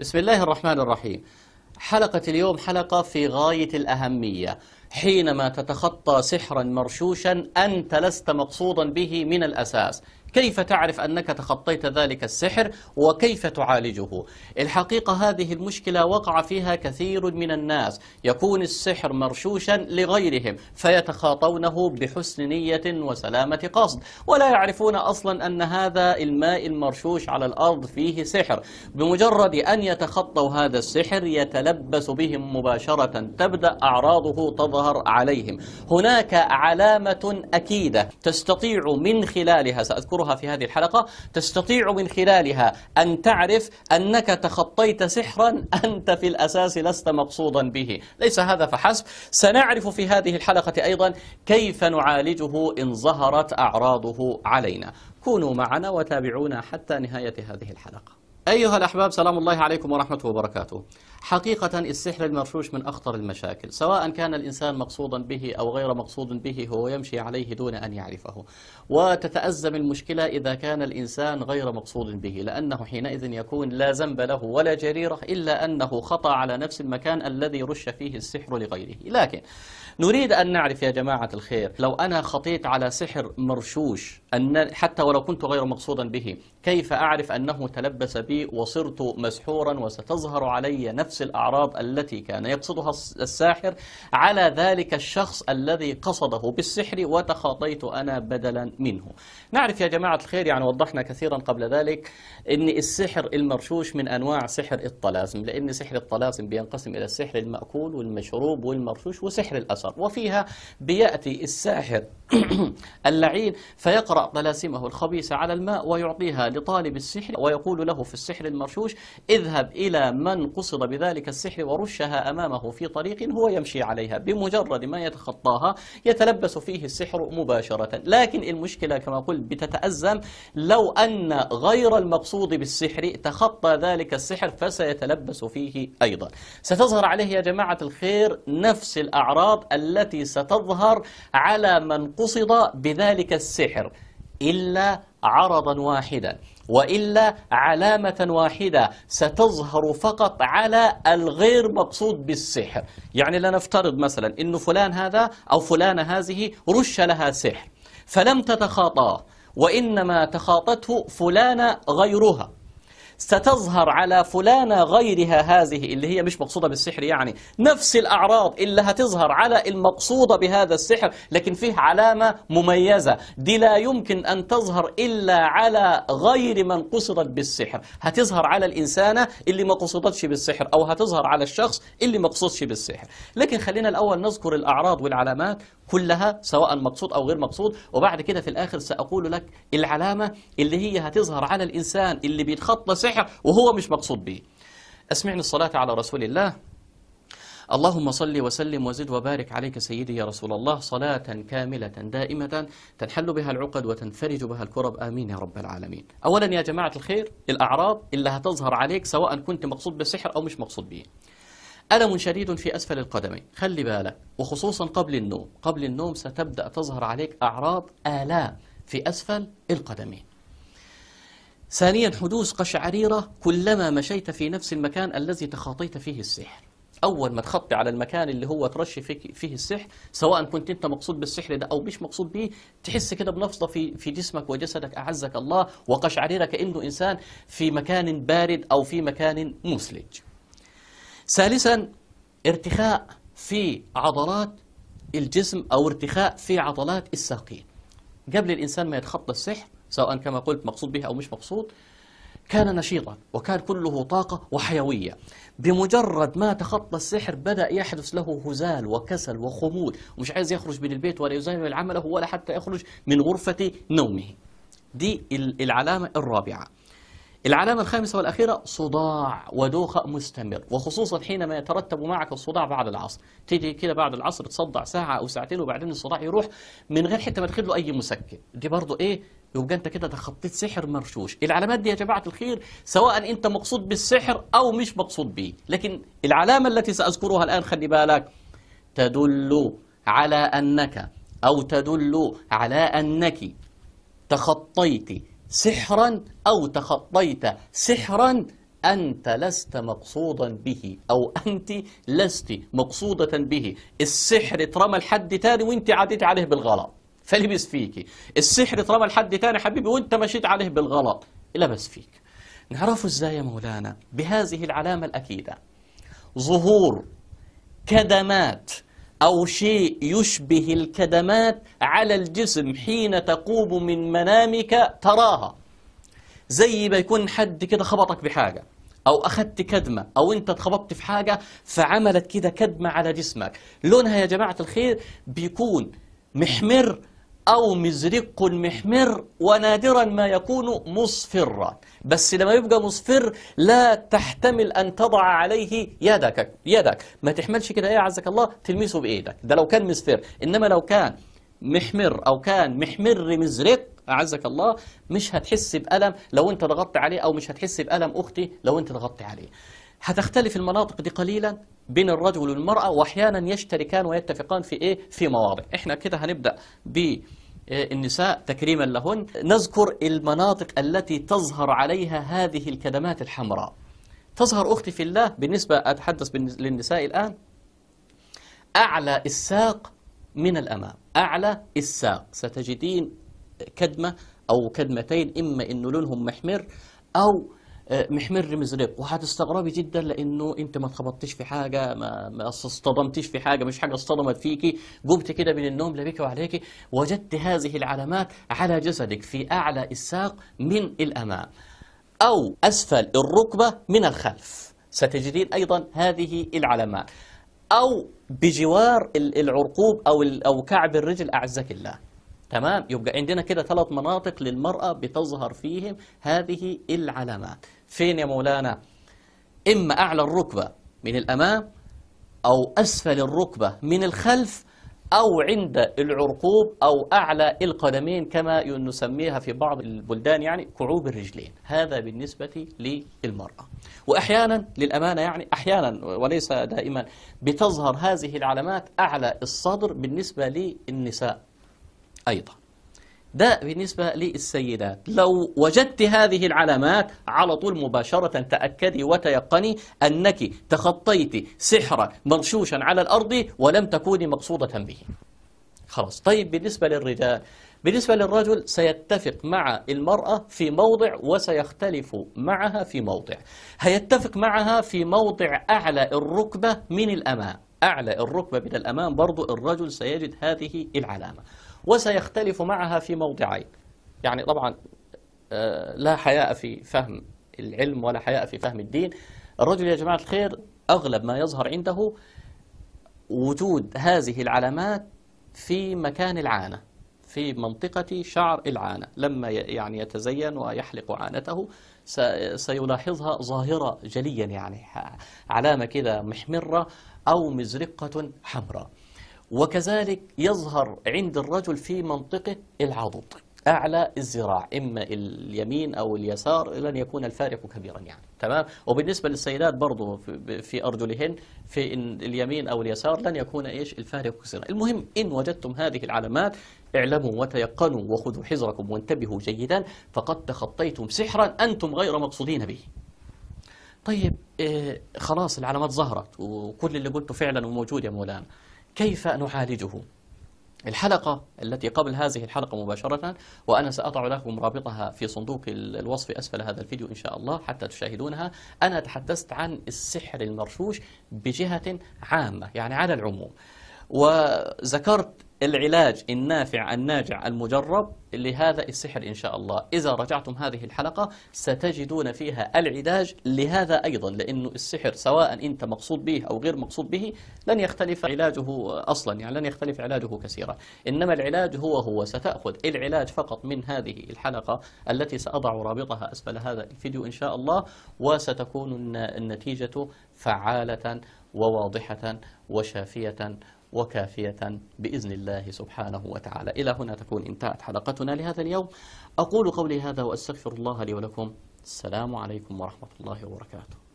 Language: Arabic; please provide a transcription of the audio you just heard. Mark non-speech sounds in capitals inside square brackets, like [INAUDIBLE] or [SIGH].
بسم الله الرحمن الرحيم حلقة اليوم حلقة في غاية الأهمية حينما تتخطى سحرا مرشوشا أنت لست مقصودا به من الأساس كيف تعرف أنك تخطيت ذلك السحر وكيف تعالجه الحقيقة هذه المشكلة وقع فيها كثير من الناس يكون السحر مرشوشا لغيرهم فيتخاطونه بحسن نية وسلامة قصد ولا يعرفون أصلا أن هذا الماء المرشوش على الأرض فيه سحر بمجرد أن يتخطوا هذا السحر يتلبس بهم مباشرة تبدأ أعراضه تظهر عليهم هناك علامة أكيدة تستطيع من خلالها سأذكر نذكرها في هذه الحلقة تستطيع من خلالها أن تعرف أنك تخطيت سحرا أنت في الأساس لست مقصودا به ليس هذا فحسب سنعرف في هذه الحلقة أيضا كيف نعالجه إن ظهرت أعراضه علينا كونوا معنا وتابعونا حتى نهاية هذه الحلقة أيها الأحباب سلام الله عليكم ورحمة وبركاته حقيقة السحر المرشوش من أخطر المشاكل سواء كان الإنسان مقصودا به أو غير مقصود به هو يمشي عليه دون أن يعرفه وتتأزم المشكلة إذا كان الإنسان غير مقصود به لأنه حينئذ يكون لا ذنب له ولا جريرة إلا أنه خطأ على نفس المكان الذي رش فيه السحر لغيره لكن نريد أن نعرف يا جماعة الخير لو أنا خطيت على سحر مرشوش أن حتى ولو كنت غير مقصودا به كيف أعرف أنه تلبس بي وصرت مسحورا وستظهر علي نفس نفس الأعراض التي كان يقصدها الساحر على ذلك الشخص الذي قصده بالسحر وتخاطيت أنا بدلا منه نعرف يا جماعة الخير يعني وضحنا كثيرا قبل ذلك أن السحر المرشوش من أنواع سحر الطلاسم لأن سحر الطلاسم بينقسم إلى السحر المأكول والمشروب والمرشوش وسحر الأثر وفيها بيأتي الساحر [CLEARS THROAT] اللعين فيقرأ طلاسمه الخبيثة على الماء ويعطيها لطالب السحر ويقول له في السحر المرشوش اذهب إلى من قصد بذلك السحر ورشها أمامه في طريق هو يمشي عليها بمجرد ما يتخطاها يتلبس فيه السحر مباشرة لكن المشكلة كما قلت بتتأزم لو أن غير المقصود بالسحر تخطى ذلك السحر فسيتلبس فيه أيضا ستظهر عليه يا جماعة الخير نفس الأعراض التي ستظهر على من قصد بذلك السحر إلا عرضا واحدا وإلا علامة واحدة ستظهر فقط على الغير مقصود بالسحر يعني لنفترض مثلا أن فلان هذا أو فلان هذه رش لها سحر فلم تتخاطاه وإنما تخاطته فلان غيرها ستظهر على فلانة غيرها هذه اللي هي مش مقصودة بالسحر يعني نفس الأعراض اللي هتظهر على المقصودة بهذا السحر لكن فيه علامة مميزة دي لا يمكن أن تظهر إلا على غير من قصدت بالسحر هتظهر على الإنسانة اللي ما قصدتش بالسحر أو هتظهر على الشخص اللي ما قصدش بالسحر لكن خلينا الأول نذكر الأعراض والعلامات كلها سواء مقصود أو غير مقصود وبعد كده في الآخر سأقول لك العلامة اللي هي هتظهر على الإنسان اللي بيتخطى سحر السحر وهو مش مقصود به أسمعني الصلاة على رسول الله اللهم صل وسلم وزد وبارك عليك سيدي يا رسول الله صلاة كاملة دائمة تنحل بها العقد وتنفرج بها الكرب آمين يا رب العالمين أولا يا جماعة الخير الأعراض اللي هتظهر عليك سواء كنت مقصود بالسحر أو مش مقصود به ألم شديد في أسفل القدمين خلي بالك وخصوصا قبل النوم قبل النوم ستبدأ تظهر عليك أعراض آلام في أسفل القدمين ثانيا حدوث قشعريرة كلما مشيت في نفس المكان الذي تخاطيت فيه السحر أول ما تخطي على المكان اللي هو ترش فيه السحر سواء كنت أنت مقصود بالسحر ده أو مش مقصود به تحس كده بنفضة في في جسمك وجسدك أعزك الله وقشعريرة كأنه إنسان في مكان بارد أو في مكان مثلج ثالثا ارتخاء في عضلات الجسم أو ارتخاء في عضلات الساقين قبل الإنسان ما يتخطى السحر سواء كما قلت مقصود به أو مش مقصود كان نشيطا وكان كله طاقة وحيوية بمجرد ما تخطى السحر بدأ يحدث له هزال وكسل وخمول ومش عايز يخرج من البيت ولا يزاول عمله ولا حتى يخرج من غرفة نومه دي العلامة الرابعة العلامة الخامسة والأخيرة صداع ودوخة مستمر وخصوصا حينما يترتب معك الصداع بعد العصر تيجي كده بعد العصر تصدع ساعة أو ساعتين وبعدين الصداع يروح من غير حتى ما تاخد له أي مسكن دي برضه إيه يبقى انت كده تخطيت سحر مرشوش العلامات دي يا جماعه الخير سواء انت مقصود بالسحر او مش مقصود به لكن العلامه التي ساذكرها الان خلي بالك تدل على انك او تدل على انك تخطيت سحرا أو تخطيت سحرا أنت لست مقصودا به أو أنت لست مقصودة به السحر اترمى لحد تاني وانت عديت عليه بالغلط فلبس فيك السحر اترمى لحد تاني حبيبي وانت مشيت عليه بالغلط لبس فيك نعرفه ازاي يا مولانا بهذه العلامة الأكيدة ظهور كدمات أو شيء يشبه الكدمات على الجسم حين تقوم من منامك تراها زي ما يكون حد كده خبطك بحاجة أو أخدت كدمة أو أنت اتخبطت في حاجة فعملت كده كدمة على جسمك لونها يا جماعة الخير بيكون محمر أو مزرق محمر ونادرا ما يكون مصفرا بس لما يبقى مصفر لا تحتمل أن تضع عليه يدك يدك ما تحملش كده إيه عزك الله تلمسه بإيدك ده لو كان مصفر إنما لو كان محمر أو كان محمر مزرق أعزك الله مش هتحس بألم لو أنت ضغطت عليه أو مش هتحس بألم أختي لو أنت ضغطت عليه هتختلف المناطق دي قليلا بين الرجل والمرأة وأحيانا يشتركان ويتفقان في إيه؟ في مواضع إحنا كده هنبدأ ب النساء تكريما لهن نذكر المناطق التي تظهر عليها هذه الكدمات الحمراء تظهر أختي في الله بالنسبة أتحدث للنساء الآن أعلى الساق من الأمام أعلى الساق ستجدين كدمة أو كدمتين إما أن لونهم محمر أو محمر رمز ريب وهتستغربي جدا لانه انت ما اتخبطتيش في حاجه ما, ما اصطدمتيش في حاجه مش حاجه اصطدمت فيكي قمت كده من النوم لا بك وعليك وجدت هذه العلامات على جسدك في اعلى الساق من الامام او اسفل الركبه من الخلف ستجدين ايضا هذه العلامات او بجوار العرقوب او او كعب الرجل اعزك الله تمام يبقى عندنا كده ثلاث مناطق للمرأة بتظهر فيهم هذه العلامات فين يا مولانا إما أعلى الركبة من الأمام أو أسفل الركبة من الخلف أو عند العرقوب أو أعلى القدمين كما نسميها في بعض البلدان يعني كعوب الرجلين هذا بالنسبة للمرأة وأحيانا للأمانة يعني أحيانا وليس دائما بتظهر هذه العلامات أعلى الصدر بالنسبة للنساء أيضا ده بالنسبة للسيدات لو وجدت هذه العلامات على طول مباشرة تأكدي وتيقني أنك تخطيت سحرا مرشوشا على الأرض ولم تكوني مقصودة به خلاص طيب بالنسبة للرجال بالنسبة للرجل سيتفق مع المرأة في موضع وسيختلف معها في موضع هيتفق معها في موضع أعلى الركبة من الأمام أعلى الركبة من الأمام برضو الرجل سيجد هذه العلامة وسيختلف معها في موضعين يعني طبعا آه، لا حياء في فهم العلم ولا حياء في فهم الدين الرجل يا جماعة الخير أغلب ما يظهر عنده وجود هذه العلامات في مكان العانة في منطقة شعر العانة لما يعني يتزين ويحلق عانته سيلاحظها ظاهرة جليا يعني علامة كده محمرة أو مزرقة حمراء وكذلك يظهر عند الرجل في منطقه العضد أعلى الذراع إما اليمين أو اليسار لن يكون الفارق كبيرا يعني تمام وبالنسبة للسيدات برضو في أرجلهن في اليمين أو اليسار لن يكون إيش الفارق كثيرا المهم إن وجدتم هذه العلامات اعلموا وتيقنوا وخذوا حذركم وانتبهوا جيدا فقد تخطيتم سحرا أنتم غير مقصودين به طيب آه، خلاص العلامات ظهرت وكل اللي قلته فعلا وموجود يا مولانا كيف نعالجه الحلقة التي قبل هذه الحلقة مباشرة وأنا سأضع لكم رابطها في صندوق الوصف أسفل هذا الفيديو إن شاء الله حتى تشاهدونها أنا تحدثت عن السحر المرشوش بجهة عامة يعني على العموم وذكرت العلاج النافع الناجع المجرب لهذا السحر إن شاء الله إذا رجعتم هذه الحلقة ستجدون فيها العلاج لهذا أيضا لأنه السحر سواء أنت مقصود به أو غير مقصود به لن يختلف علاجه أصلا يعني لن يختلف علاجه كثيرا إنما العلاج هو هو ستأخذ العلاج فقط من هذه الحلقة التي سأضع رابطها أسفل هذا الفيديو إن شاء الله وستكون النتيجة فعالة وواضحة وشافية وكافية بإذن الله سبحانه وتعالى إلى هنا تكون انتهت حلقتنا لهذا اليوم أقول قولي هذا وأستغفر الله لي ولكم السلام عليكم ورحمة الله وبركاته